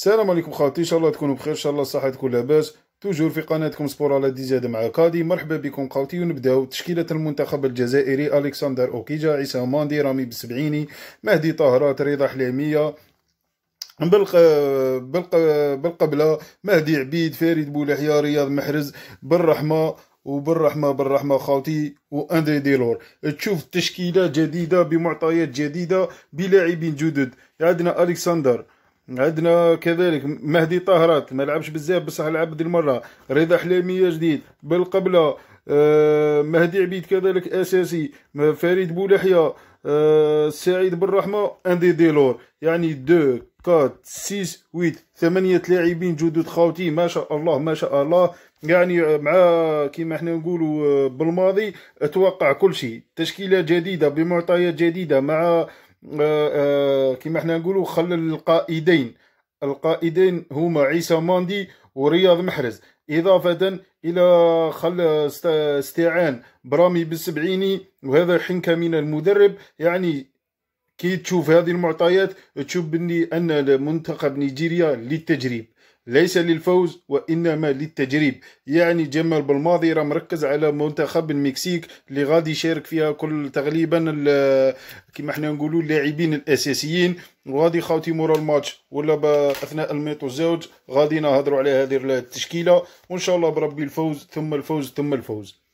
السلام عليكم خواتي ان شاء الله تكونوا بخير ان شاء الله صحتكم تكون لاباس توجور في قناتكم سبور على دي زاد مع كادي مرحبا بكم خواتي ونبداو تشكيلة المنتخب الجزائري الكسندر اوكيجا عيسى ماندي رامي بسبعيني مهدي طاهرات رضا حلاميه بالق بالق بالقبله مهدي عبيد فريد بولحيا رياض محرز بالرحمه وبالرحمه بالرحمه خاوتي واندري ديلور تشوف تشكيله جديده بمعطيات جديده بلاعبين جدد عندنا الكسندر عندنا كذلك مهدي طهرات ما لعبش بزاف بصح لعب دي المره رضا حلاميه جديد بالقبله آه مهدي عبيد كذلك اساسي فريد بولحيه آه سعيد بن رحمه اندي ديلور يعني دو كات سيس ويت ثمانية لاعبين جدد خاوتي ما شاء الله ما شاء الله يعني آه، مع كيما احنا نقولوا آه، بالماضي اتوقع كل شيء تشكيلة جديدة بمعطيات جديدة مع آآ آه، كما حنا نقولوا خلى القائدين القائدين هما عيسى ماندي ورياض محرز إضافة إلى خل استعان برامي بالسبعيني وهذا حنكة من المدرب يعني كي تشوف هذه المعطيات تشوف بني أن منتخب نيجيريا للتجريب ليس للفوز وإنما للتجريب يعني جمال بالماضي راه مركز على منتخب المكسيك اللي غادي يشارك فيها كل تقريبا كما احنا نقولوا اللاعبين الأساسيين وغادي خاوتي مورا الماتش ولا اثناء الميتو الزوج غادي نهضروا على هذه التشكيله وان شاء الله بربي الفوز ثم الفوز ثم الفوز